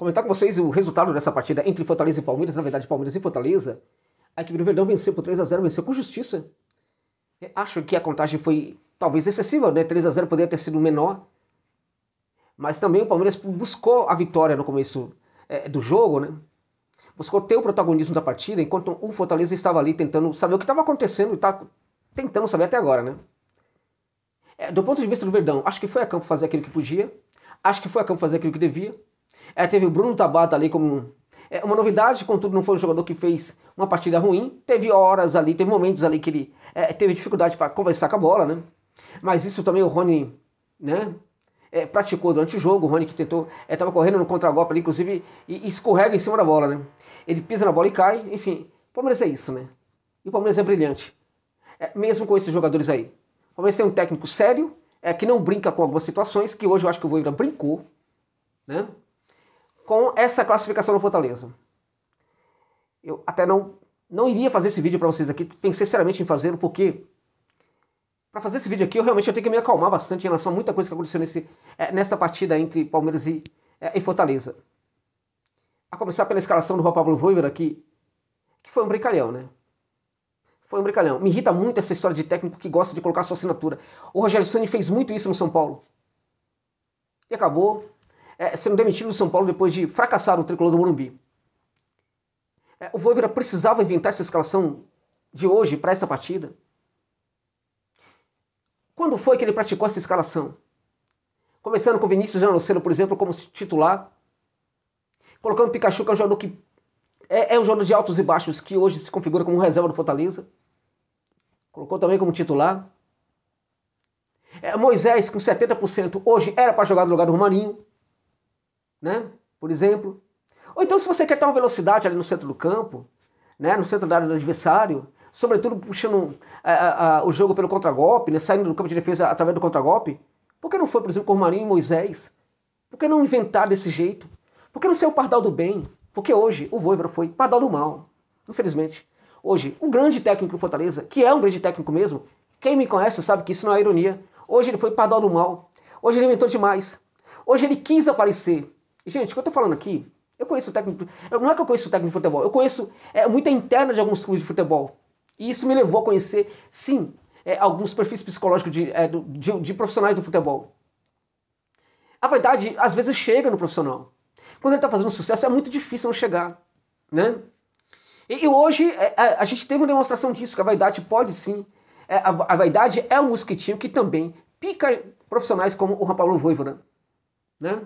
comentar com vocês o resultado dessa partida entre Fortaleza e Palmeiras, na verdade Palmeiras e Fortaleza. A equipe do Verdão venceu por 3 a 0 venceu com justiça. Eu acho que a contagem foi talvez excessiva, né? 3 a 0 poderia ter sido menor. Mas também o Palmeiras buscou a vitória no começo é, do jogo, né? Buscou ter o protagonismo da partida, enquanto o Fortaleza estava ali tentando saber o que estava acontecendo e está tentando saber até agora, né? É, do ponto de vista do Verdão, acho que foi a campo fazer aquilo que podia, acho que foi a campo fazer aquilo que devia. É, teve o Bruno Tabata ali como é, uma novidade, contudo não foi um jogador que fez uma partida ruim. Teve horas ali, teve momentos ali que ele é, teve dificuldade para conversar com a bola, né? Mas isso também o Rony, né? É, praticou durante o jogo, o Rony que tentou, estava é, correndo no contra golpe ali, inclusive, e, e escorrega em cima da bola, né? Ele pisa na bola e cai, enfim, o Palmeiras é isso, né? E o Palmeiras é brilhante, é, mesmo com esses jogadores aí. O Palmeiras tem um técnico sério, é, que não brinca com algumas situações, que hoje eu acho que o Voivoda brincou, né? com essa classificação no Fortaleza. Eu até não, não iria fazer esse vídeo para vocês aqui, pensei seriamente em fazê-lo, porque para fazer esse vídeo aqui eu realmente eu tenho que me acalmar bastante em relação a muita coisa que aconteceu nesse, é, nesta partida entre Palmeiras e, é, e Fortaleza. A começar pela escalação do Juan Pablo Voivoda aqui, que foi um brincalhão, né? Foi um brincalhão. Me irrita muito essa história de técnico que gosta de colocar sua assinatura. O Rogério Ceni fez muito isso no São Paulo. E acabou é, sendo demitido do São Paulo depois de fracassar o tricolor do Morumbi. É, o Voivoda precisava inventar essa escalação de hoje para essa partida? Quando foi que ele praticou essa escalação? Começando com Vinícius Janocelo, por exemplo, como titular. Colocando Pikachu, que é um jogador que é, é um jogador de altos e baixos, que hoje se configura como reserva do Fortaleza. Colocou também como titular. É, Moisés, com 70%, hoje era para jogar no lugar do Romarinho né? Por exemplo. Ou então, se você quer ter uma velocidade ali no centro do campo, né? no centro da área do adversário, sobretudo puxando a, a, a, o jogo pelo contragolpe, né? saindo do campo de defesa através do contragolpe, por que não foi, por exemplo, com o Marinho e Moisés? Por que não inventar desse jeito? Por que não ser o pardal do bem? Porque hoje o Voivra foi pardal do mal, infelizmente. Hoje, o grande técnico do Fortaleza, que é um grande técnico mesmo, quem me conhece sabe que isso não é ironia. Hoje ele foi pardal do mal. Hoje ele inventou demais. Hoje ele quis aparecer. Gente, o que eu tô falando aqui, eu conheço o técnico. Não é que eu conheço o técnico de futebol, eu conheço é, muita interna de alguns clubes de futebol. E isso me levou a conhecer, sim, é, alguns perfis psicológicos de, é, do, de, de profissionais do futebol. A verdade, às vezes, chega no profissional. Quando ele está fazendo sucesso, é muito difícil não chegar. Né? E, e hoje é, a, a, gente teve uma demonstração disso, que a vaidade pode sim. É, a, a vaidade é um mosquitinho que também pica profissionais como o Juan Pablo Voivoda. Né?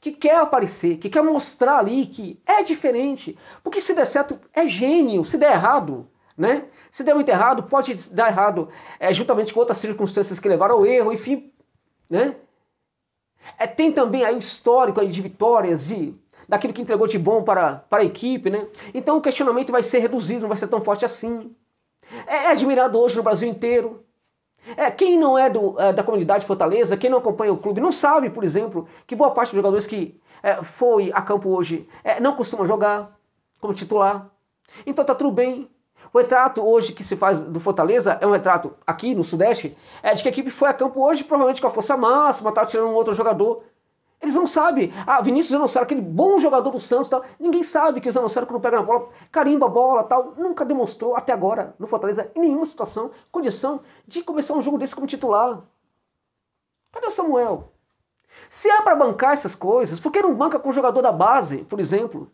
que quer aparecer, que quer mostrar ali que é diferente. Porque se der certo, é gênio. Se der errado, né? Se der muito errado, pode dar errado é, juntamente com outras circunstâncias que levaram ao erro, enfim, né? É, tem também aí o histórico aí de vitórias, de daquilo que entregou de bom para, para a equipe, né? Então o questionamento vai ser reduzido, não vai ser tão forte assim. É, é admirado hoje no Brasil inteiro. É, quem não é do, é, da comunidade Fortaleza, quem não acompanha o clube, não sabe, por exemplo, que boa parte dos jogadores que é, foi a campo hoje é, não costuma jogar como titular. Então tá tudo bem. O retrato hoje que se faz do Fortaleza é um retrato aqui no Sudeste, é de que a equipe foi a campo hoje, provavelmente com a força máxima, tá tirando um outro jogador. Eles não sabem. Ah, Vinícius Zanocelo, aquele bom jogador do Santos tal. Ninguém sabe que o Zanocelo, quando pega na bola, carimba a bola tal. Nunca demonstrou até agora no Fortaleza, em nenhuma situação, condição de começar um jogo desse como titular. Cadê o Samuel? Se é para bancar essas coisas, por que não banca com o jogador da base, por exemplo?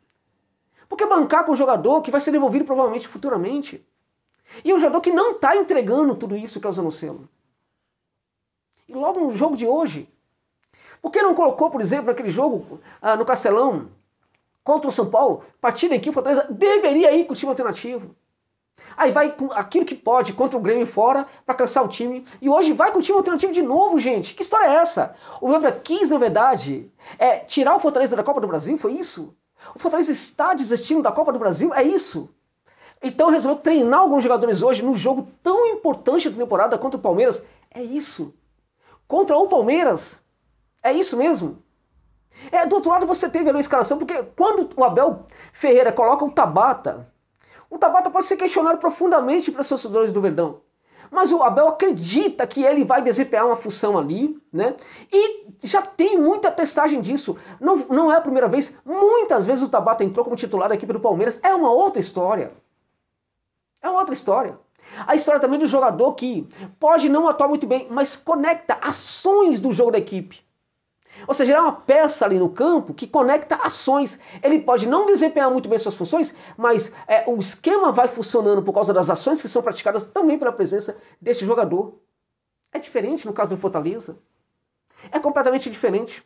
Por que bancar com o jogador que vai ser devolvido provavelmente futuramente? E um jogador que não está entregando tudo isso que é o Zanocelo. E logo no jogo de hoje, por que não colocou, por exemplo, aquele jogo ah, no Castelão contra o São Paulo? Partida em que o Fortaleza deveria ir com o time alternativo. Aí vai com aquilo que pode contra o Grêmio fora para cansar o time. E hoje vai com o time alternativo de novo, gente. Que história é essa? O Vibra é quis, na verdade, é tirar o Fortaleza da Copa do Brasil? Foi isso? O Fortaleza está desistindo da Copa do Brasil? É isso? Então resolveu treinar alguns jogadores hoje no jogo tão importante da temporada contra o Palmeiras? É isso? Contra o Palmeiras? É isso mesmo? É, do outro lado você teve a escalação, porque quando o Abel Ferreira coloca o Tabata, o Tabata pode ser questionado profundamente pelos torcedores do Verdão. Mas o Abel acredita que ele vai desempenhar uma função ali, né? E já tem muita testagem disso. Não, não é a primeira vez. Muitas vezes o Tabata entrou como titular da equipe do Palmeiras. É uma outra história. É uma outra história. A história também do jogador que pode não atuar muito bem, mas conecta ações do jogo da equipe. Ou seja, ele é uma peça ali no campo que conecta ações. Ele pode não desempenhar muito bem suas funções, mas é, o esquema vai funcionando por causa das ações que são praticadas também pela presença deste jogador. É diferente no caso do Fortaleza. É completamente diferente.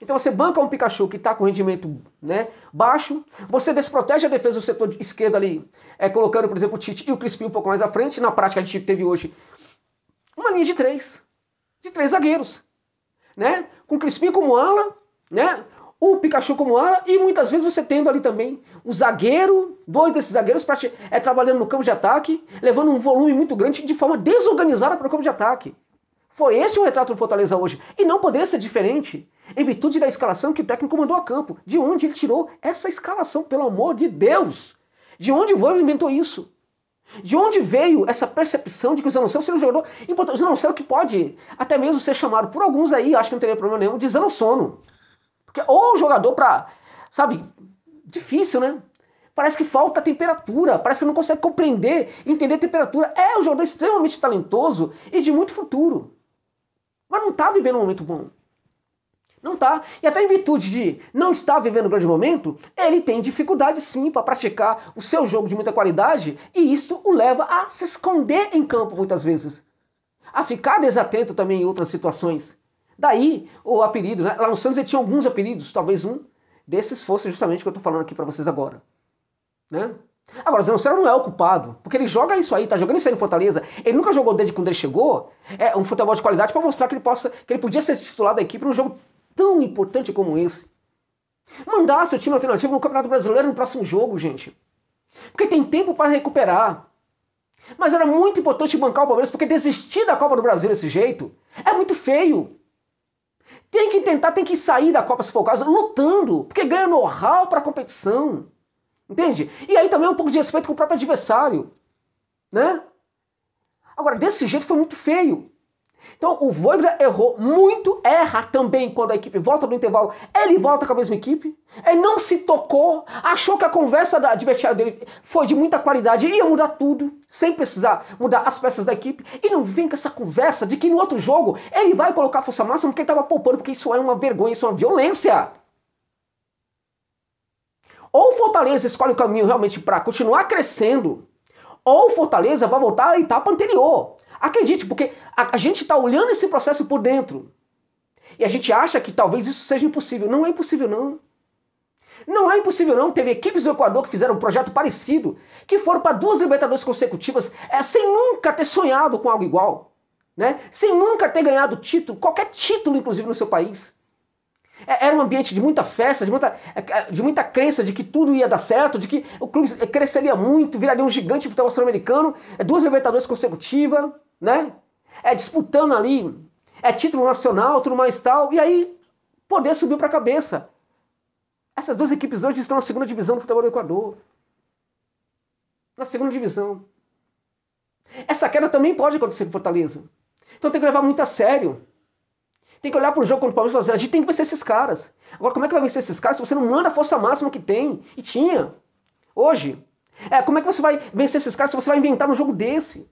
Então você banca um Pikachu que está com rendimento né, baixo, você desprotege a defesa do setor esquerdo ali, é, colocando, por exemplo, o Tite e o Crispim um pouco mais à frente. Na prática, a gente teve hoje uma linha de três, de três zagueiros né? Com Crispim como ala, né? O Pikachu como ala e muitas vezes você tendo ali também o zagueiro, dois desses zagueiros para é trabalhando no campo de ataque, levando um volume muito grande de forma desorganizada para o campo de ataque. Foi esse o retrato do Fortaleza hoje. E não poderia ser diferente, em virtude da escalação que o técnico mandou a campo. De onde ele tirou essa escalação, pelo amor de Deus? De onde o Vôlei inventou isso? De onde veio essa percepção de que o Zanocelo seria um jogador importante? O Zanocelo que pode até mesmo ser chamado por alguns aí, acho que não teria problema nenhum, de Zanocelo, Porque ou jogador para, sabe, difícil, né? Parece que falta temperatura, parece que não consegue compreender, entender temperatura. É um jogador extremamente talentoso e de muito futuro. Mas não está vivendo um momento bom. Não tá. E até em virtude de não estar vivendo um grande momento, ele tem dificuldade sim para praticar o seu jogo de muita qualidade e isso o leva a se esconder em campo muitas vezes. A ficar desatento também em outras situações. Daí o apelido, né? Lá no Santos ele tinha alguns apelidos, talvez um desses fosse justamente o que eu estou falando aqui para vocês agora. Né? Agora, Zanocelo não é o culpado, porque ele joga isso aí, tá jogando isso aí no Fortaleza. Ele nunca jogou desde quando ele chegou é um futebol de qualidade para mostrar que ele possa, que ele podia ser titular da equipe num jogo tão importante como esse. Mandar seu time alternativo no Campeonato Brasileiro no próximo jogo, gente. Porque tem tempo para recuperar. Mas era muito importante bancar o Palmeiras, porque desistir da Copa do Brasil desse jeito é muito feio. Tem que tentar, tem que sair da Copa se for o caso, lutando, porque ganha know-how para a competição. Entende? E aí também é um pouco de respeito com o próprio adversário. Né? Agora, desse jeito foi muito feio. Então o Voivoda errou muito, erra também quando a equipe volta do intervalo. Ele volta com a mesma equipe, ele não se tocou, achou que a conversa da, de dele foi de muita qualidade, ia mudar tudo, sem precisar mudar as peças da equipe. E não vem com essa conversa de que no outro jogo ele vai colocar força máxima porque ele estava poupando, porque isso é uma vergonha, isso é uma violência. Ou o Fortaleza escolhe o caminho realmente para continuar crescendo, ou o Fortaleza vai voltar à etapa anterior, Acredite, porque a, a gente está olhando esse processo por dentro. E a gente acha que talvez isso seja impossível. Não é impossível, não. Não é impossível, não. Teve equipes do Equador que fizeram um projeto parecido, que foram para duas Libertadores consecutivas, é, sem nunca ter sonhado com algo igual. Né? Sem nunca ter ganhado título, qualquer título, inclusive, no seu país. É, era um ambiente de muita festa, de muita, é, é, de muita crença de que tudo ia dar certo, de que o clube é, cresceria muito, viraria um gigante de futebol sul-americano, duas Libertadores consecutivas né? É disputando ali, é título nacional, tudo mais tal, e aí poder subiu para a cabeça. Essas duas equipes hoje estão na segunda divisão do futebol do Equador. Na segunda divisão. Essa queda também pode acontecer com Fortaleza. Então tem que levar muito a sério. Tem que olhar para o jogo contra o Palmeiras e falar, assim, a gente tem que vencer esses caras. Agora, como é que vai vencer esses caras se você não manda a força máxima que tem? E tinha. Hoje. É, como é que você vai vencer esses caras se você vai inventar um jogo desse?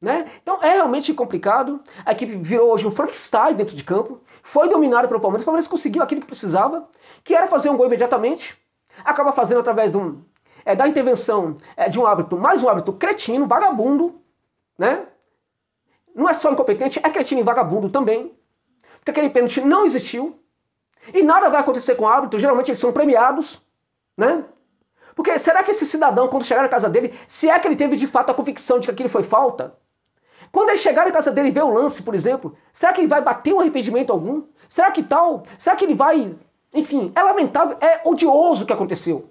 Né? Então é realmente complicado. A equipe virou hoje um Frankenstein dentro de campo. Foi dominada pelo Palmeiras. O Palmeiras conseguiu aquilo que precisava, que era fazer um gol imediatamente. Acaba fazendo através de um, é, da intervenção é, de um árbitro, mais um árbitro cretino, vagabundo. Né? Não é só incompetente, é cretino e vagabundo também. Porque aquele pênalti não existiu. E nada vai acontecer com o árbitro. Geralmente eles são premiados. Né? Porque será que esse cidadão, quando chegar na casa dele, se é que ele teve de fato a convicção de que aquilo foi falta? Quando ele chegar na casa dele e ver o lance, por exemplo, será que ele vai bater um arrependimento algum? Será que tal? Será que ele vai. Enfim, é lamentável, é odioso o que aconteceu.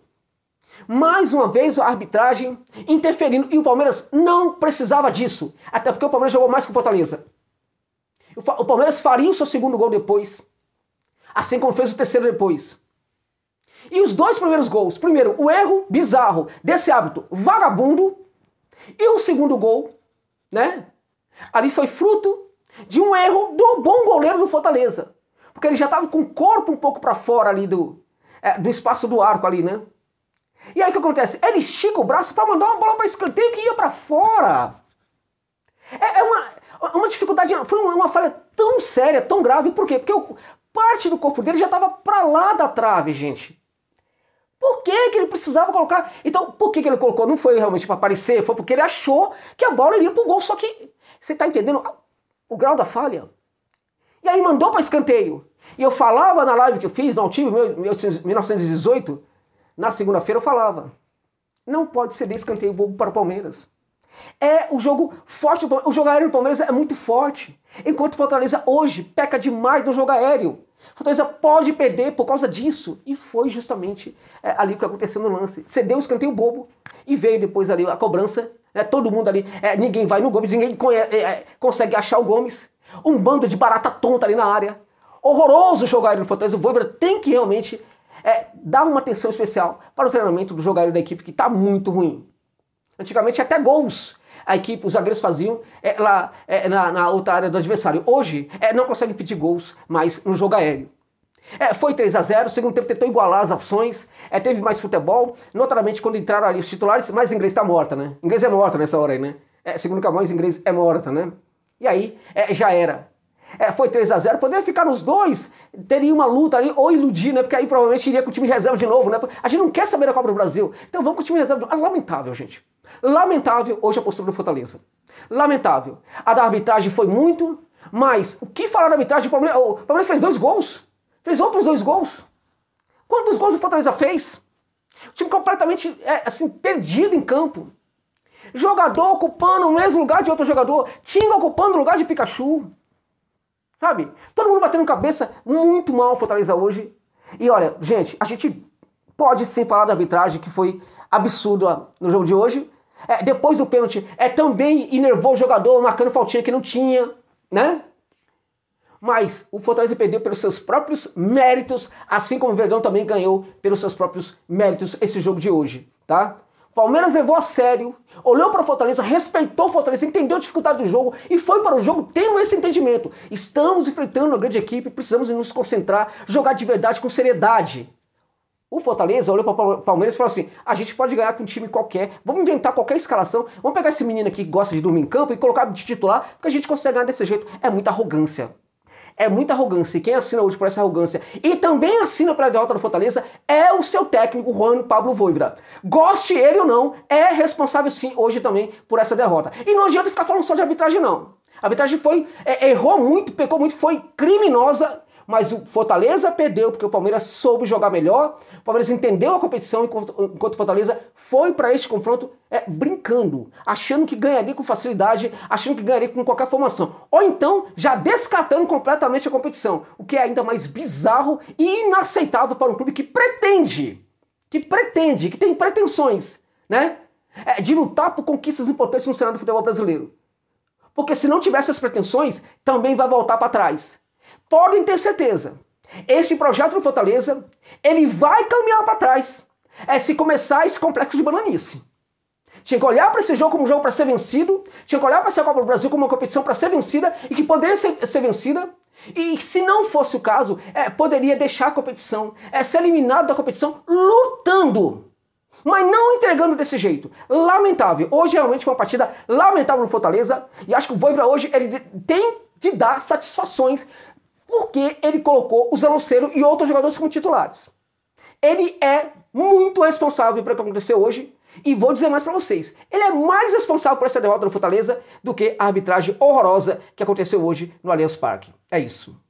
Mais uma vez a arbitragem interferindo. E o Palmeiras não precisava disso. Até porque o Palmeiras jogou mais que o Fortaleza. O Palmeiras faria o seu segundo gol depois. Assim como fez o terceiro depois. E os dois primeiros gols. Primeiro, o erro bizarro desse hábito vagabundo. E o segundo gol, né? Ali foi fruto de um erro do bom goleiro do Fortaleza. Porque ele já estava com o corpo um pouco para fora ali do, é, do espaço do arco ali, né? E aí o que acontece? Ele estica o braço para mandar uma bola para escanteio que ia para fora. É, é, uma, uma dificuldade, foi uma, uma, falha tão séria, tão grave. Por quê? Porque o, parte do corpo dele já estava para lá da trave, gente. Por que, que ele precisava colocar? Então, por que, que ele colocou? Não foi realmente para aparecer, foi porque ele achou que a bola iria para o gol, só que você está entendendo o grau da falha? E aí mandou para escanteio. E eu falava na live que eu fiz, no tive, 1918, na segunda-feira eu falava. Não pode ceder escanteio bobo para o Palmeiras. É o jogo forte, o jogo aéreo do Palmeiras é muito forte. Enquanto o Fortaleza hoje peca demais no jogo aéreo. Fortaleza pode perder por causa disso. E foi justamente é, ali que aconteceu no lance. Cedeu o escanteio bobo e veio depois ali a cobrança é todo mundo ali, é, ninguém vai no Gomes, ninguém conhece, é, é, consegue achar o Gomes. Um bando de barata tonta ali na área. Horroroso jogar ele no Fortaleza. O Voivoda tem que realmente é, dar uma atenção especial para o treinamento do jogador da equipe, que está muito ruim. Antigamente até gols a equipe, os zagueiros faziam é, lá é, na, na, outra área do adversário. Hoje, é, não consegue pedir gols mais no jogo aéreo. É, foi 3 a 0 o segundo tempo tentou igualar as ações, é, teve mais futebol, notadamente quando entraram ali os titulares, mas a Inglês está morta, né? A Inglês é morta nessa hora aí, né? É, segundo Camões, a Inglês é morta, né? E aí, é, já era. É, foi 3 a 0 poderia ficar nos dois, teria uma luta ali, ou iludir, né? Porque aí provavelmente iria com o time de reserva de novo, né? A gente não quer saber da Copa do Brasil, então vamos com o time de reserva de novo. Ah, lamentável, gente. Lamentável hoje a postura do Fortaleza. Lamentável. A da arbitragem foi muito, mas o que falar da arbitragem? O Palmeiras, o Palmeiras fez dois gols. Fez outros dois gols. Quantos gols o Fortaleza fez? O time completamente é, assim, perdido em campo. Jogador ocupando o mesmo lugar de outro jogador. Tinga ocupando o lugar de Pikachu. Sabe? Todo mundo batendo cabeça. Muito mal o Fortaleza hoje. E olha, gente, a gente pode sim falar da arbitragem que foi absurda no jogo de hoje. É, depois do pênalti, é também enervou o jogador marcando faltinha que não tinha, né? mas o Fortaleza perdeu pelos seus próprios méritos, assim como o Verdão também ganhou pelos seus próprios méritos esse jogo de hoje, tá? Palmeiras levou a sério, olhou para o Fortaleza, respeitou o Fortaleza, entendeu a dificuldade do jogo e foi para o jogo tendo esse entendimento. Estamos enfrentando uma grande equipe, precisamos nos concentrar, jogar de verdade com seriedade. O Fortaleza olhou para o Palmeiras e falou assim: a gente pode ganhar com um time qualquer, vamos inventar qualquer escalação, vamos pegar esse menino aqui que gosta de dormir em campo e colocar de titular, porque a gente consegue ganhar desse jeito. É muita arrogância é muita arrogância. E quem assina hoje por essa arrogância e também assina pela derrota do Fortaleza é o seu técnico, Juan Pablo Voivra. Goste ele ou não, é responsável sim hoje também por essa derrota. E não adianta ficar falando só de arbitragem, não. A arbitragem foi, é, errou muito, pecou muito, foi criminosa mas o Fortaleza perdeu porque o Palmeiras soube jogar melhor. O Palmeiras entendeu a competição enquanto o Fortaleza foi para este confronto é, brincando, achando que ganharia com facilidade, achando que ganharia com qualquer formação. Ou então já descartando completamente a competição, o que é ainda mais bizarro e inaceitável para um clube que pretende, que pretende, que tem pretensões, né? É, de lutar por conquistas importantes no cenário do futebol brasileiro. Porque se não tivesse as pretensões, também vai voltar para trás podem ter certeza, este projeto do Fortaleza, ele vai caminhar para trás. É se começar esse complexo de bananice. Tinha que olhar para esse jogo como um jogo para ser vencido, tinha que olhar para essa Copa do Brasil como uma competição para ser vencida e que poderia ser, ser, vencida. E se não fosse o caso, é, poderia deixar a competição, é, ser eliminado da competição lutando, mas não entregando desse jeito. Lamentável. Hoje é realmente foi uma partida lamentável no Fortaleza e acho que o Voivra hoje ele tem de dar satisfações porque ele colocou o Zanoceiro e outros jogadores como titulares. Ele é muito responsável pelo que aconteceu hoje e vou dizer mais para vocês. Ele é mais responsável por essa derrota do Fortaleza do que a arbitragem horrorosa que aconteceu hoje no Allianz Parque. É isso.